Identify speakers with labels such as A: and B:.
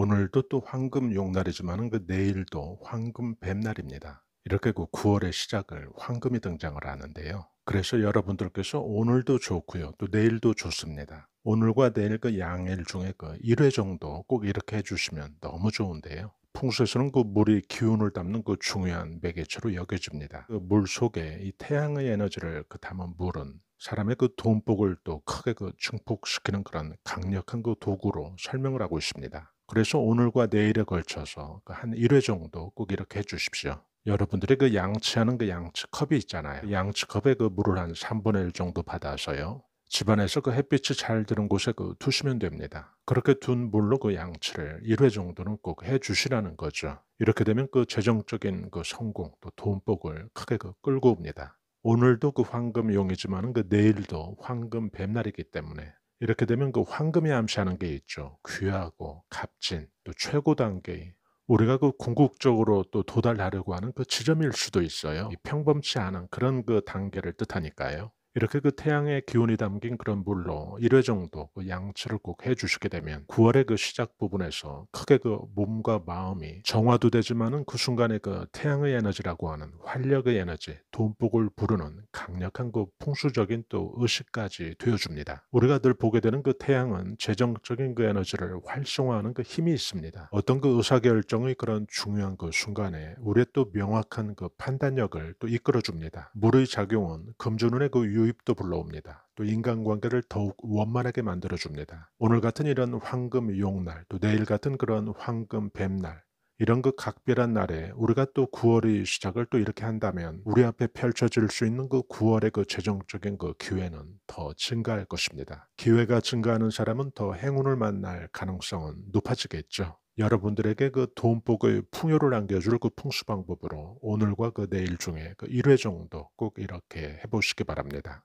A: 오늘도 또 황금 용날이지만 그 내일도 황금 뱀날입니다. 이렇게 그 9월의 시작을 황금이 등장을 하는데요. 그래서 여러분들께서 오늘도 좋고요. 또 내일도 좋습니다. 오늘과 내일 그 양일 중에 그 1회 정도 꼭 이렇게 해주시면 너무 좋은데요. 풍수에서는 그 물이 기운을 담는 그 중요한 매개체로 여겨집니다. 그 물 속에 이 태양의 에너지를 그 담은 물은 사람의 그 돈복을 또 크게 그 증폭시키는 그런 강력한 그 도구로 설명을 하고 있습니다. 그래서 오늘과 내일에 걸쳐서 그 한 1회 정도 꼭 이렇게 해주십시오. 여러분들이 그 양치하는 그 양치 컵이 있잖아요. 양치 컵에 그 물을 한 3분의 1 정도 받아서요. 집안에서 그 햇빛이 잘 드는 곳에 그 두시면 됩니다. 그렇게 둔 물로 그 양치를 1회 정도는 꼭 해주시라는 거죠. 이렇게 되면 그 재정적인 그 성공 또 돈복을 크게 그 끌고 옵니다. 오늘도 그 황금 용이지만 그 내일도 황금 뱀날이기 때문에 이렇게 되면 그 황금이 암시하는 게 있죠. 귀하고 값진 또 최고 단계 우리가 그 궁극적으로 또 도달하려고 하는 그 지점일 수도 있어요. 이 평범치 않은 그런 그 단계를 뜻하니까요. 이렇게 그 태양의 기운이 담긴 그런 물로 1회 정도 그 양치를 꼭 해주시게 되면 9월의 그 시작 부분에서 크게 그 몸과 마음이 정화도 되지만은 그 순간에 그 태양의 에너지라고 하는 활력의 에너지, 돈복을 부르는 강력한 그 풍수적인 또 의식까지 되어줍니다. 우리가 늘 보게 되는 그 태양은 재정적인 그 에너지를 활성화하는 그 힘이 있습니다. 어떤 그 의사결정의 그런 중요한 그 순간에 우리의 또 명확한 그 판단력을 또 이끌어줍니다. 물의 작용은 금주눈의 그 유입도 불러옵니다. 또 인간관계를 더욱 원만하게 만들어줍니다. 오늘 같은 이런 황금 용날, 또 내일 같은 그런 황금 뱀날, 이런 그 각별한 날에 우리가 또 9월의 시작을 또 이렇게 한다면 우리 앞에 펼쳐질 수 있는 그 9월의 그 재정적인 그 기회는 더 증가할 것입니다. 기회가 증가하는 사람은 더 행운을 만날 가능성은 높아지겠죠. 여러분들에게 그 돈복의 풍요를 안겨줄 그 풍수 방법으로 오늘과 그 내일 중에 그 1회 정도 꼭 이렇게 해보시기 바랍니다.